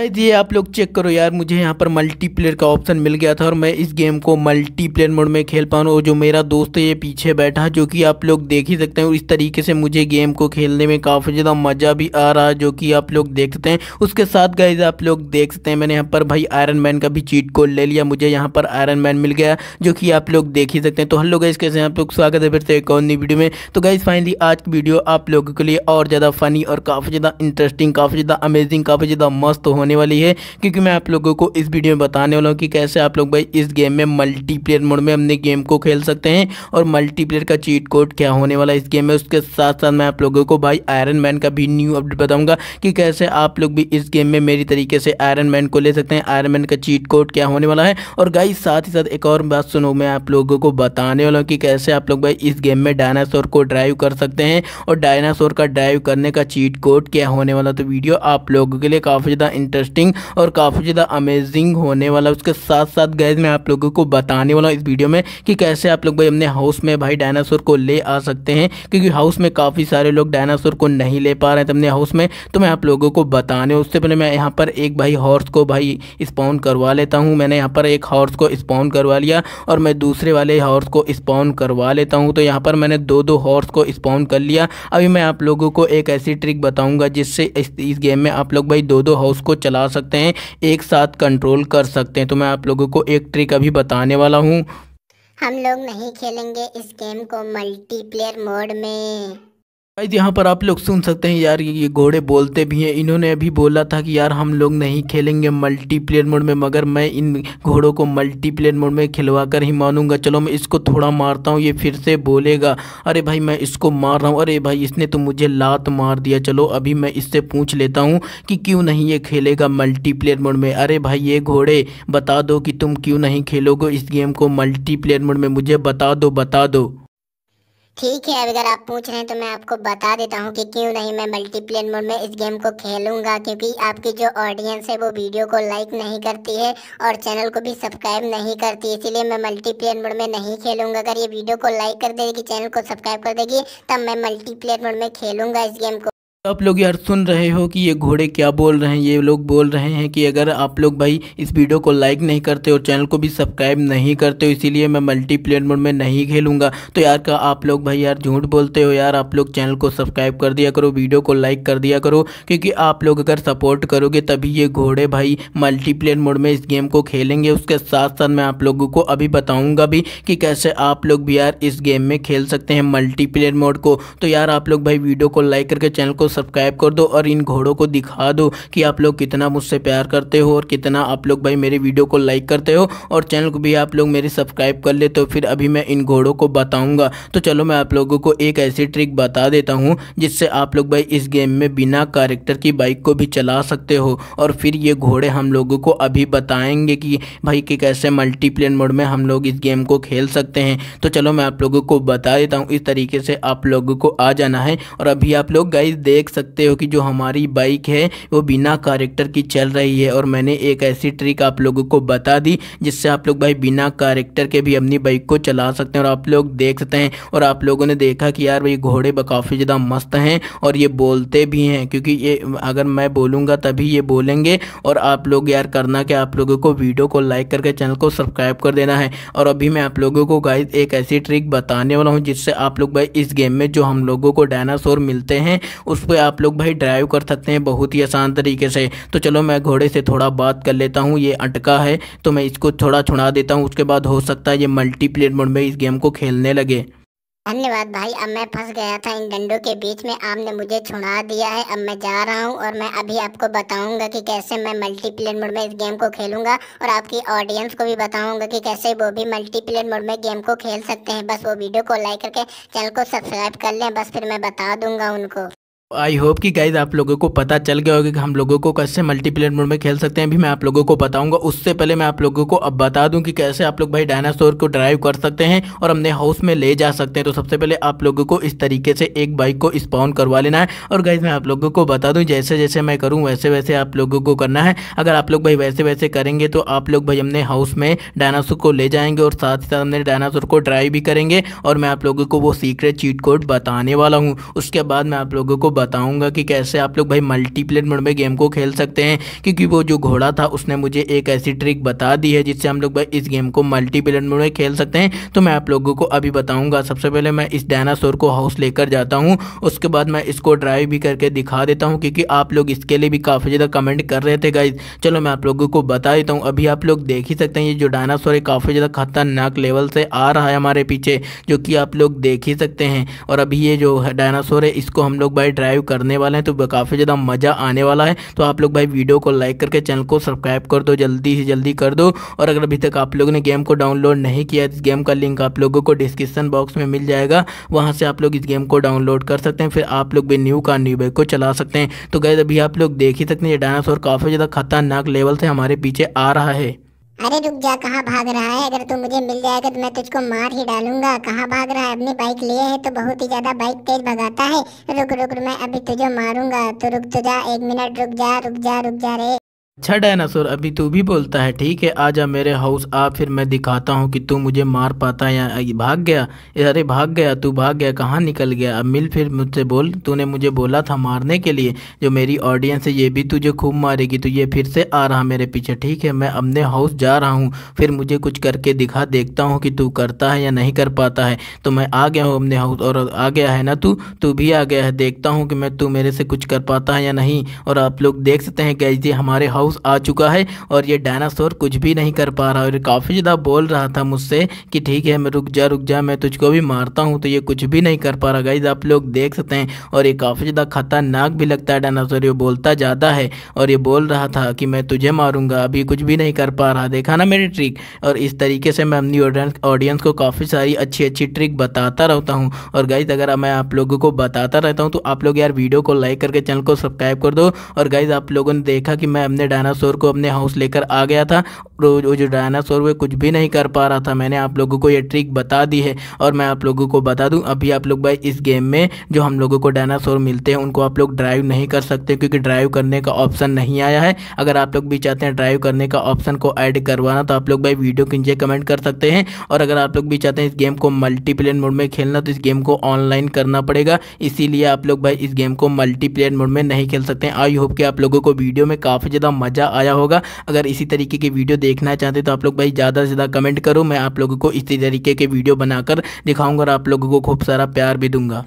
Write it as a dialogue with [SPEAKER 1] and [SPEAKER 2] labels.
[SPEAKER 1] ये आप लोग चेक करो यार मुझे यहाँ पर मल्टीप्लेयर का ऑप्शन मिल गया था और मैं इस गेम को मल्टीप्लेयर मोड में खेल पाऊँ और जो मेरा दोस्त है ये पीछे बैठा जो कि आप लोग देख ही सकते हैं इस तरीके से मुझे गेम को खेलने में काफ़ी ज़्यादा मज़ा भी आ रहा है जो कि आप लोग देख सकते हैं उसके साथ गाइज आप लोग देख सकते हैं मैंने यहाँ पर भाई आयरन मैन का भी चीट कोड ले लिया मुझे यहाँ पर आयरन मैन मिल गया जो कि आप लोग देख ही सकते हैं तो हेलो गाइज कैसे आप लोग स्वागत है फिर से एक और नई वीडियो में तो गाइज फाइनली आज की वीडियो आप लोगों के लिए और ज़्यादा फनी और काफ़ी ज़्यादा इंटरेस्टिंग काफ़ी ज़्यादा अमेजिंग काफ़ी ज़्यादा मस्त होने होने वाली है क्योंकि मैं आप लोगों को इस वीडियो में बताने वाला हूँ कि कैसे आप लोग भाई इस गेम में मल्टीप्लेयर मोड में अपने गेम को खेल सकते हैं और मल्टीप्लेयर का चीट कोड क्या होने वाला है इस गेम में उसके साथ साथ मैं आप लोगों को भाई आयरन मैन का भी न्यू अपडेट बताऊँगा कि कैसे आप लोग भी इस गेम में मेरी तरीके से आयरन मैन को ले सकते हैं आयरन मैन का चीट कोड क्या होने वाला है और गाई साथ ही साथ एक और बात सुनो मैं आप लोगों को बताने वाला हूँ कि कैसे आप लोग भाई इस गेम में डायनासोर को ड्राइव कर सकते हैं और डायनासोर का ड्राइव करने का चीट कोड क्या होने वाला तो वीडियो आप लोगों के लिए काफ़ी ज़्यादा इंटरेस्ट इंटरेस्टिंग और काफ़ी ज़्यादा अमेजिंग होने वाला उसके साथ साथ गैज मैं आप लोगों को बताने वाला हूँ इस वीडियो में कि कैसे आप लोग भाई अपने हाउस में भाई डायनासोर को ले आ सकते हैं क्योंकि हाउस में काफ़ी सारे लोग डायनासोर को नहीं ले पा रहे हैं अपने हाउस में तो मैं आप लोगों को बताने उससे पहले मैं यहाँ पर एक भाई हॉर्स को भाई स्पॉन करवा लेता हूँ मैंने यहाँ पर एक हॉर्स को स्पॉन करवा लिया और मैं दूसरे वाले हॉर्स को स्पॉन करवा लेता हूँ तो यहाँ पर मैंने दो दो हॉर्स को स्पॉन कर लिया अभी मैं आप लोगों को एक ऐसी ट्रिक बताऊँगा जिससे इस गेम में आप लोग भाई दो दो हाउस को चला सकते हैं एक साथ कंट्रोल कर सकते हैं तो मैं आप लोगों को एक ट्रिक अभी बताने वाला हूँ
[SPEAKER 2] हम लोग नहीं खेलेंगे इस गेम को मल्टीप्लेयर मोड में
[SPEAKER 1] गाइज यहाँ पर आप लोग सुन सकते हैं यार ये घोड़े बोलते भी हैं इन्होंने अभी बोला था कि यार हम लोग नहीं खेलेंगे मल्टीप्लेयर मोड में मगर मैं इन घोड़ों को मल्टीप्लेयर मोड में खिलवा कर ही मानूंगा चलो मैं इसको थोड़ा मारता हूँ ये फिर से बोलेगा अरे भाई मैं इसको मार रहा हूँ अरे भाई इसने तो मुझे लात मार दिया चलो अभी मैं इससे पूछ लेता हूँ कि क्यों नहीं ये खेलेगा मल्टीप्लेयर मोड में अरे भाई ये घोड़े बता दो कि तुम क्यों नहीं खेलोगे इस गेम को मल्टीप्लेयर मोड में मुझे बता दो बता दो
[SPEAKER 2] ठीक है अगर आप पूछ रहे हैं तो मैं आपको बता देता हूँ कि क्यों नहीं मैं मल्टीप्लेन मोड में इस गेम को खेलूंगा क्योंकि आपकी जो ऑडियंस है वो वीडियो को लाइक नहीं करती है और चैनल को भी सब्सक्राइब नहीं करती इसीलिए मैं मल्टीप्लेन मोड में नहीं खेलूंगा अगर ये वीडियो को लाइक कर देगी चैनल को सब्सक्राइब कर देगी तब मैं मल्टीप्लेन मोड में खेलूंगा इस गेम को
[SPEAKER 1] आप लोग यार सुन रहे हो कि ये घोड़े क्या बोल रहे हैं ये लोग बोल रहे हैं कि अगर आप लोग भाई इस वीडियो को लाइक नहीं करते और चैनल को भी सब्सक्राइब नहीं करते हो इसीलिए मैं मल्टीप्लेयर मोड में नहीं खेलूंगा तो यार का आप लोग भाई यार झूठ बोलते हो यार आप लोग चैनल को सब्सक्राइब कर दिया करो वीडियो को लाइक कर दिया करो क्योंकि आप लोग अगर सपोर्ट करोगे तभी ये घोड़े भाई मल्टीप्लेयर मोड में इस गेम को खेलेंगे उसके साथ साथ मैं आप लोगों को अभी बताऊँगा भी कि कैसे आप लोग भी यार इस गेम में खेल सकते हैं मल्टीप्लेयर मोड को तो यार आप लोग भाई वीडियो को लाइक करके चैनल को सब्सक्राइब कर दो और इन घोड़ों को दिखा दो कि आप लोग कितना मुझसे प्यार करते हो और कितना आप लोग भाई मेरे वीडियो को लाइक करते हो और चैनल को भी आप लोग मेरे सब्सक्राइब कर ले तो फिर अभी मैं इन घोड़ों को बताऊँगा तो चलो मैं आप लोगों को एक ऐसी ट्रिक बता देता हूँ जिससे आप लोग भाई इस गेम में बिना कैरेक्टर की बाइक को भी चला सकते हो और फिर ये घोड़े हम लोगों को अभी बताएंगे कि भाई कि कैसे मल्टीप्लेन मोड में हम लोग इस गेम को खेल सकते हैं तो चलो मैं आप लोगों को बता देता हूँ इस तरीके से आप लोगों को आ जाना है और अभी आप लोग गाइस देख देख सकते हो कि जो हमारी बाइक है वो बिना कैरेक्टर की चल रही है और मैंने एक ऐसी ट्रिक आप लोगों को बता दी जिससे आप लोग भाई बिना कैरेक्टर के भी अपनी बाइक को चला सकते हैं और आप लोग देख सकते हैं और आप लोगों ने देखा कि यार भाई घोड़े काफ़ी ज़्यादा मस्त हैं और ये बोलते भी हैं क्योंकि ये अगर मैं बोलूँगा तभी ये बोलेंगे और आप लोग यार करना कि आप लोगों को वीडियो को लाइक करके चैनल को सब्सक्राइब कर देना है और अभी मैं आप लोगों को गाइज एक ऐसी ट्रिक बताने वाला हूँ जिससे आप लोग भाई इस गेम में जो हम लोगों को डायनासोर मिलते हैं उस पर पे आप लोग भाई ड्राइव कर सकते हैं बहुत ही आसान तरीके से तो चलो मैं घोड़े से थोड़ा बात कर लेता हूँ ये अटका है तो मैं इसको थोड़ा छुड़ा देता हूँ उसके बाद हो सकता है ये मल्टीप्लेयर मोड में इस गेम को खेलने लगे
[SPEAKER 2] धन्यवाद भाई अब मैं फंस गया था इन डंडों के बीच में आपने मुझे छुड़ा दिया है अब मैं जा रहा हूँ और मैं अभी आपको बताऊंगा कि कैसे मैं मल्टीप्लेयर मोड में इस गेम को खेलूंगा और आपकी ऑडियंस को भी बताऊँगा कि कैसे वो भी मल्टीप्लेयर मोड में गेम को खेल सकते हैं बस वो वीडियो को लाइक करके चैनल को सब्सक्राइब कर लें बस फिर मैं बता दूंगा उनको
[SPEAKER 1] आई होप कि गाइज आप लोगों को पता चल गया होगा कि हम लोगों को कैसे मल्टीप्लेयर मोड में खेल सकते हैं अभी मैं आप लोगों को बताऊंगा उससे पहले मैं आप लोगों को अब बता दूं कि कैसे आप लोग भाई डायनासोर को ड्राइव कर सकते हैं और अपने हाउस में ले जा सकते हैं तो सबसे पहले आप लोगों को इस तरीके से एक बाइक को स्पॉन करवा लेना है और गाइज मैं आप लोगों को बता दूँ जैसे जैसे मैं करूँ वैसे वैसे आप लोगों को करना है अगर आप लोग भाई वैसे वैसे करेंगे तो आप लोग भाई अपने हाउस में डायनासोर को ले जाएंगे और साथ ही साथ अपने डायनासोर को ड्राइव भी करेंगे और मैं आप लोगों को वो सीक्रेट चीट कोड बताने वाला हूँ उसके बाद मैं आप लोगों को बताऊंगा कि कैसे आप लोग भाई मल्टीप्लेयर मोड में गेम को खेल सकते हैं क्योंकि वो जो घोड़ा था उसने मुझे एक ऐसी ट्रिक बता दी है जिससे हम लोग भाई इस गेम को मल्टीप्लेयर मोड में खेल सकते हैं तो मैं आप लोगों को अभी बताऊँगा सबसे पहले मैं इस डायनासोर को हाउस लेकर जाता हूँ उसके बाद मैं इसको ड्राइव भी करके दिखा देता हूँ क्योंकि आप लोग इसके लिए भी काफ़ी ज़्यादा कमेंट कर रहे थे गाइज चलो मैं आप लोगों को बता देता हूँ अभी आप लोग देख ही सकते हैं ये जो डायनासोर है काफ़ी ज़्यादा खतरनाक लेवल से आ रहा है हमारे पीछे जो कि आप लोग देख ही सकते हैं और अभी ये जो डायनासोर है इसको हम लोग ड्राइव ड्राइव करने वाले हैं तो काफ़ी ज़्यादा मज़ा आने वाला है तो आप लोग भाई वीडियो को लाइक करके चैनल को सब्सक्राइब कर दो जल्दी से जल्दी कर दो और अगर अभी तक आप लोगों ने गेम को डाउनलोड नहीं किया तो इस गेम का लिंक आप लोगों को डिस्क्रिप्सन बॉक्स में मिल जाएगा वहाँ से आप लोग इस गेम को डाउनलोड कर सकते हैं फिर आप लोग भी न्यू कार न्यू को चला सकते हैं तो गए अभी आप लोग देख ही सकते हैं ये डायनासोर काफ़ी ज़्यादा खतरनाक लेवल से हमारे पीछे आ रहा है
[SPEAKER 2] अरे रुक जा कहाँ भाग रहा है अगर तू मुझे मिल जाएगा तो मैं तुझको मार ही डालूंगा कहाँ भाग रहा है अपनी बाइक लिए है तो बहुत ही ज़्यादा बाइक तेज भगाता है रुक रुक मैं अभी तुझे मारूंगा तो रुक तो जा एक मिनट रुक जा रुक जा रुक जा रे
[SPEAKER 1] अच्छा डायनासोर अभी तू भी बोलता है ठीक है आजा मेरे हाउस आ फिर मैं दिखाता हूँ कि तू मुझे मार पाता या भाग गया अरे भाग गया तू भाग गया कहाँ निकल गया अब मिल फिर मुझसे बोल तूने मुझे बोला था मारने के लिए जो मेरी ऑडियंस है ये भी तुझे खूब मारेगी तो ये फिर से आ रहा मेरे पीछे ठीक है मैं अपने हाउस जा रहा हूँ फिर मुझे कुछ करके दिखा देखता हूँ कि तू करता है या नहीं कर पाता है तो मैं आ गया हूँ अपने हाउस और आ गया है ना तू तू भी आ गया है देखता हूँ कि मैं तू मेरे से कुछ कर पाता है या नहीं और आप लोग देख सकते हैं कैसे हमारे हाउस हाउस आ चुका है और ये डायनासोर कुछ भी नहीं कर पा रहा और काफ़ी ज़्यादा बोल रहा था मुझसे कि ठीक है मैं रुक जा रुक जा मैं तुझको भी मारता हूँ तो ये कुछ भी नहीं कर पा रहा गाइज आप लोग देख सकते हैं और ये काफ़ी ज़्यादा खतरनाक भी लगता है डायनासोर ये बोलता ज़्यादा है और ये बोल रहा था कि मैं तुझे मारूंगा अभी कुछ भी नहीं कर पा रहा देखा ना मेरी ट्रिक और इस तरीके से मैं अपनी ऑडियंस ऑडियंस को काफ़ी सारी अच्छी अच्छी ट्रिक बताता रहता हूँ और गाइज अगर मैं आप लोगों को बताता रहता हूँ तो आप लोग यार वीडियो को लाइक करके चैनल को सब्सक्राइब कर दो और गाइज आप लोगों ने देखा कि मैं अपने डायनासोर को अपने हाउस लेकर आ गया था वो जो डायनासोर वो कुछ भी नहीं कर पा रहा था मैंने आप लोगों को ये ट्रिक बता दी है और मैं आप लोगों को बता दूं अभी आप लोग भाई इस गेम में जो हम लोगों को डायनासोर मिलते हैं उनको आप लोग ड्राइव नहीं कर सकते क्योंकि ड्राइव करने का ऑप्शन नहीं आया है अगर आप लोग भी चाहते हैं ड्राइव करने का ऑप्शन को ऐड करवाना तो आप लोग भाई वीडियो के नीचे कमेंट कर सकते हैं और अगर आप लोग भी चाहते हैं इस गेम को मल्टीप्लेयर मोड में खेलना तो इस गेम को ऑनलाइन करना पड़ेगा इसीलिए आप लोग भाई इस गेम को मल्टीप्लेयर मोड में नहीं खेल सकते हैं आई होप कि आप लोगों को वीडियो में काफ़ी ज़्यादा मज़ा आया होगा अगर इसी तरीके की वीडियो देखना चाहते तो आप लोग भाई ज़्यादा से ज़्यादा कमेंट करो मैं आप लोगों को इसी तरीके के वीडियो बनाकर दिखाऊंगा और आप लोगों को खूब सारा प्यार भी दूंगा